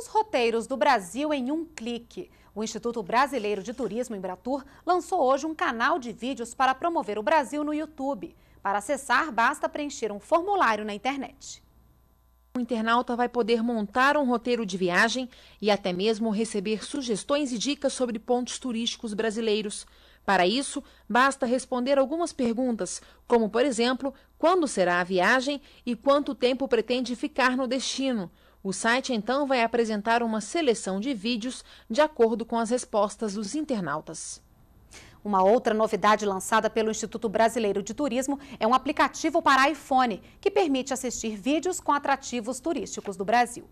Os roteiros do Brasil em um clique. O Instituto Brasileiro de Turismo, Embratur, lançou hoje um canal de vídeos para promover o Brasil no YouTube. Para acessar, basta preencher um formulário na internet. O internauta vai poder montar um roteiro de viagem e até mesmo receber sugestões e dicas sobre pontos turísticos brasileiros. Para isso, basta responder algumas perguntas, como, por exemplo, quando será a viagem e quanto tempo pretende ficar no destino. O site então vai apresentar uma seleção de vídeos de acordo com as respostas dos internautas. Uma outra novidade lançada pelo Instituto Brasileiro de Turismo é um aplicativo para iPhone que permite assistir vídeos com atrativos turísticos do Brasil.